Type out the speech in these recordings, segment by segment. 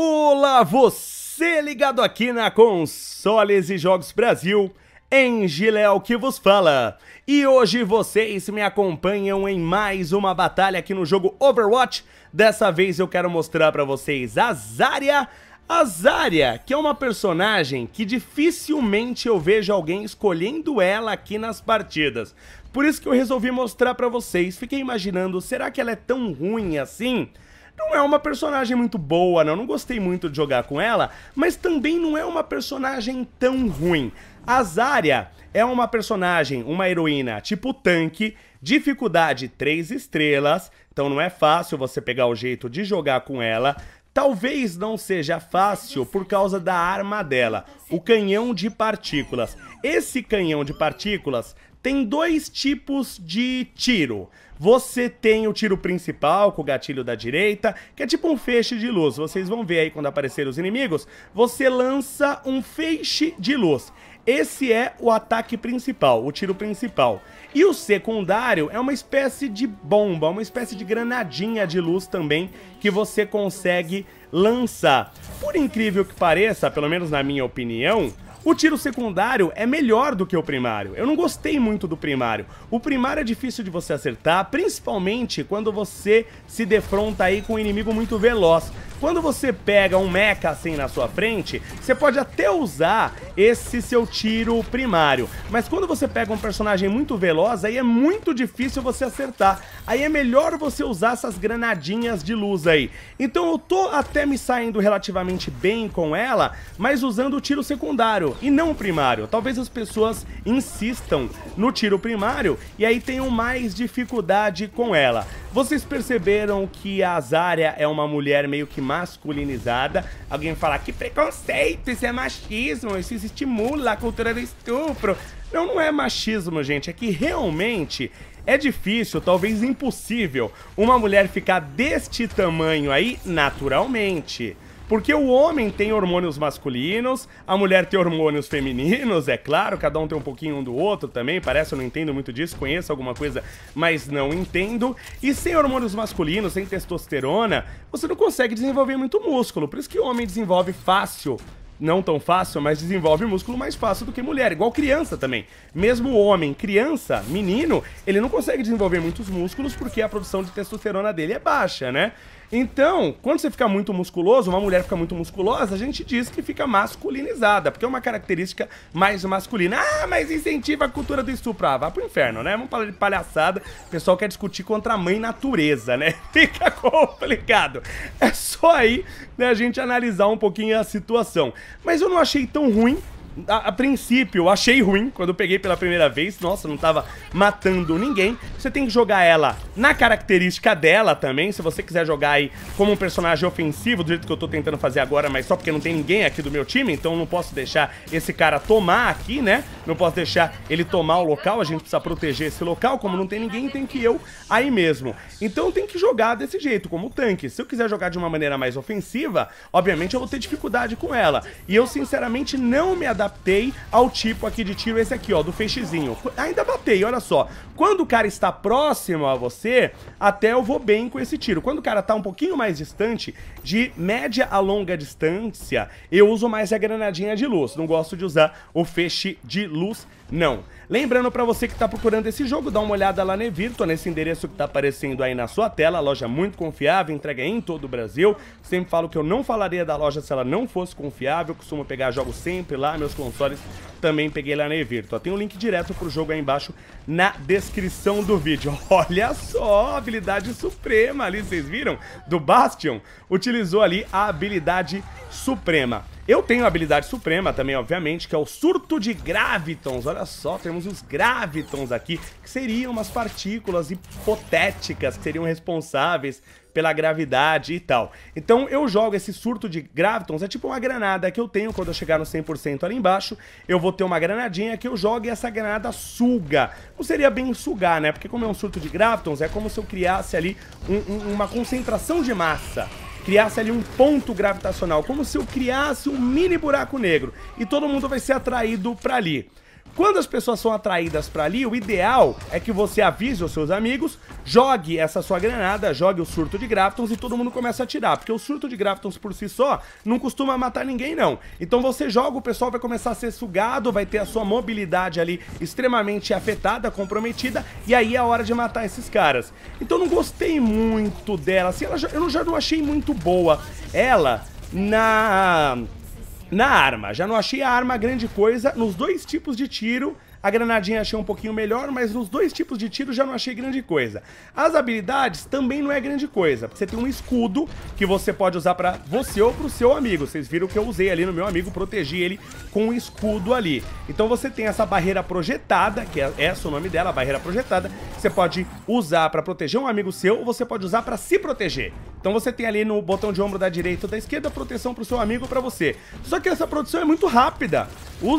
Olá, você ligado aqui na Consoles e Jogos Brasil, em Giléu que vos fala. E hoje vocês me acompanham em mais uma batalha aqui no jogo Overwatch. Dessa vez eu quero mostrar para vocês a Zarya. A Zarya, que é uma personagem que dificilmente eu vejo alguém escolhendo ela aqui nas partidas. Por isso que eu resolvi mostrar para vocês. Fiquei imaginando, será que ela é tão ruim assim? não é uma personagem muito boa, não. Não gostei muito de jogar com ela, mas também não é uma personagem tão ruim. A Zarya é uma personagem, uma heroína tipo tanque, dificuldade 3 estrelas, então não é fácil você pegar o jeito de jogar com ela. Talvez não seja fácil por causa da arma dela, o canhão de partículas. Esse canhão de partículas tem dois tipos de tiro. Você tem o tiro principal com o gatilho da direita, que é tipo um feixe de luz. Vocês vão ver aí quando aparecer os inimigos. Você lança um feixe de luz. Esse é o ataque principal, o tiro principal. E o secundário é uma espécie de bomba, uma espécie de granadinha de luz também que você consegue lançar. Por incrível que pareça, pelo menos na minha opinião, o tiro secundário é melhor do que o primário. Eu não gostei muito do primário. O primário é difícil de você acertar, principalmente quando você se defronta aí com um inimigo muito veloz. Quando você pega um mecha assim na sua frente, você pode até usar esse seu tiro primário. Mas quando você pega um personagem muito veloz, aí é muito difícil você acertar aí é melhor você usar essas granadinhas de luz aí. Então eu tô até me saindo relativamente bem com ela, mas usando o tiro secundário e não o primário. Talvez as pessoas insistam no tiro primário e aí tenham mais dificuldade com ela. Vocês perceberam que a Azaria é uma mulher meio que masculinizada. Alguém fala, que preconceito, isso é machismo, isso estimula a cultura do estupro. Não, não é machismo, gente, é que realmente é difícil, talvez impossível, uma mulher ficar deste tamanho aí naturalmente. Porque o homem tem hormônios masculinos, a mulher tem hormônios femininos, é claro, cada um tem um pouquinho um do outro também, parece, eu não entendo muito disso, conheço alguma coisa, mas não entendo. E sem hormônios masculinos, sem testosterona, você não consegue desenvolver muito músculo, por isso que o homem desenvolve fácil não tão fácil, mas desenvolve músculo mais fácil do que mulher, igual criança também. Mesmo homem, criança, menino, ele não consegue desenvolver muitos músculos porque a produção de testosterona dele é baixa, né? Então, quando você fica muito musculoso, uma mulher fica muito musculosa, a gente diz que fica masculinizada, porque é uma característica mais masculina. Ah, mas incentiva a cultura do estupro. Ah, vá pro inferno, né? Vamos falar de palhaçada. O pessoal quer discutir contra a mãe natureza, né? Fica complicado. É só aí né, a gente analisar um pouquinho a situação. Mas eu não achei tão ruim a, a, princípio, achei ruim quando eu peguei pela primeira vez. Nossa, não tava matando ninguém. Você tem que jogar ela na característica dela também. Se você quiser jogar aí como um personagem ofensivo, do jeito que eu tô tentando fazer agora, mas só porque não tem ninguém aqui do meu time, então não posso deixar esse cara tomar aqui, né? Não posso deixar ele tomar o local. A gente precisa proteger esse local. Como não tem ninguém, tem que eu aí mesmo. Então tem que jogar desse jeito, como tanque. Se eu quiser jogar de uma maneira mais ofensiva, obviamente eu vou ter dificuldade com ela. E eu, sinceramente, não me adapto adaptei ao tipo aqui de tiro, esse aqui, ó, do feixezinho. Ainda batei, olha só. Quando o cara está próximo a você, até eu vou bem com esse tiro. Quando o cara tá um pouquinho mais distante, de média a longa distância, eu uso mais a granadinha de luz. Não gosto de usar o feixe de luz, não. Lembrando para você que tá procurando esse jogo, dá uma olhada lá na Evirto, nesse endereço que tá aparecendo aí na sua tela, loja muito confiável, entrega em todo o Brasil. Sempre falo que eu não falaria da loja se ela não fosse confiável, eu costumo pegar jogos sempre lá, meus consoles, também peguei lá na Everto. Tem um link direto pro jogo aí embaixo na descrição do vídeo. Olha só, habilidade suprema ali, vocês viram? Do Bastion, utilizou ali a habilidade suprema. Eu tenho a habilidade suprema também, obviamente, que é o surto de Gravitons. Olha só, temos os Gravitons aqui, que seriam umas partículas hipotéticas que seriam responsáveis pela gravidade e tal. Então eu jogo esse surto de gravitons, é tipo uma granada que eu tenho quando eu chegar no 100% ali embaixo, eu vou ter uma granadinha que eu jogo e essa granada suga. Não seria bem sugar, né? Porque como é um surto de gravitons, é como se eu criasse ali um, um, uma concentração de massa criasse ali um ponto gravitacional, como se eu criasse um mini buraco negro e todo mundo vai ser atraído para ali. Quando as pessoas são atraídas para ali, o ideal é que você avise os seus amigos, jogue essa sua granada, jogue o surto de Graftons e todo mundo começa a atirar, porque o surto de Graftons por si só não costuma matar ninguém não. Então você joga, o pessoal vai começar a ser sugado, vai ter a sua mobilidade ali extremamente afetada, comprometida, e aí é a hora de matar esses caras. Então não gostei muito dela, assim, ela, eu já não achei muito boa. Ela, na na arma. Já não achei a arma grande coisa nos dois tipos de tiro a granadinha achei um pouquinho melhor, mas nos dois tipos de tiro já não achei grande coisa. As habilidades também não é grande coisa. Você tem um escudo que você pode usar para você ou pro seu amigo. Vocês viram que eu usei ali no meu amigo, protegi ele com um escudo ali. Então você tem essa barreira projetada, que é essa o nome dela, barreira projetada. Você pode usar para proteger um amigo seu ou você pode usar para se proteger. Então você tem ali no botão de ombro da direita ou da esquerda proteção pro seu amigo ou pra você. Só que essa proteção é muito rápida.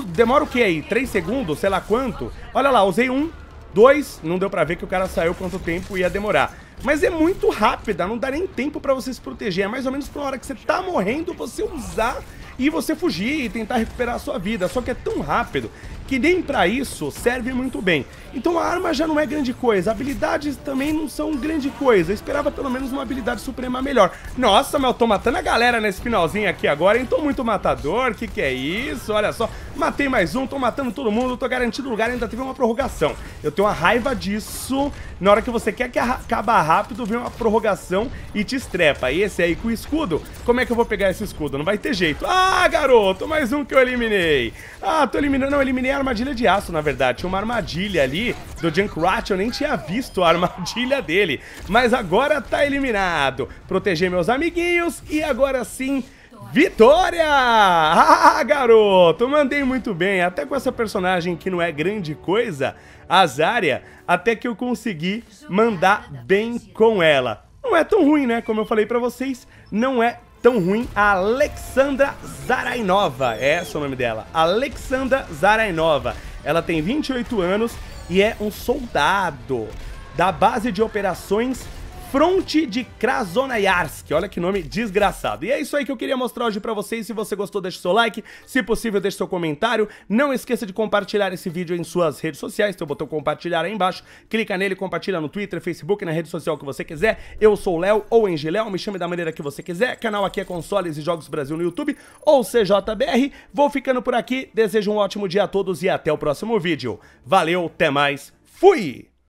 Demora o que aí? 3 segundos? Sei lá, quanto. Olha lá, usei um, dois, não deu pra ver que o cara saiu quanto tempo ia demorar. Mas é muito rápida, não dá nem tempo pra você se proteger. É mais ou menos pra hora que você tá morrendo, você usar e você fugir e tentar recuperar a sua vida. Só que é tão rápido que nem para isso serve muito bem. Então a arma já não é grande coisa, habilidades também não são grande coisa. Eu esperava pelo menos uma habilidade suprema melhor. Nossa, meu, tô matando a galera nesse finalzinho aqui agora, hein? Tô muito matador, que que é isso? Olha só, matei mais um, tô matando todo mundo, tô garantido lugar, ainda teve uma prorrogação. Eu tenho uma raiva disso. Na hora que você quer que acaba rápido, vem uma prorrogação e te estrepa. E esse aí com o escudo, como é que eu vou pegar esse escudo? Não vai ter jeito. Ah, garoto, mais um que eu eliminei. Ah, tô eliminando, não, eliminei a armadilha de aço, na verdade. Tinha uma armadilha ali do Junkrat, eu nem tinha visto a armadilha dele. Mas agora tá eliminado. Proteger meus amiguinhos e agora sim... Vitória! Ah, garoto! Mandei muito bem, até com essa personagem que não é grande coisa, Azaria, até que eu consegui mandar bem com ela. Não é tão ruim, né? Como eu falei pra vocês, não é tão ruim a Alexandra Zarainova. Esse é o nome dela. Alexandra Zarainova. Ela tem 28 anos e é um soldado da base de operações Fronte de Krasnoyarsk. Olha que nome desgraçado. E é isso aí que eu queria mostrar hoje pra vocês. Se você gostou, deixe seu like. Se possível, deixe seu comentário. Não esqueça de compartilhar esse vídeo em suas redes sociais. Tem o botão compartilhar aí embaixo. Clica nele, compartilha no Twitter, Facebook, na rede social que você quiser. Eu sou o Léo ou Engiléo. Me chame da maneira que você quiser. Canal aqui é Consoles e Jogos Brasil no YouTube ou CJBR. Vou ficando por aqui. Desejo um ótimo dia a todos e até o próximo vídeo. Valeu, até mais. Fui!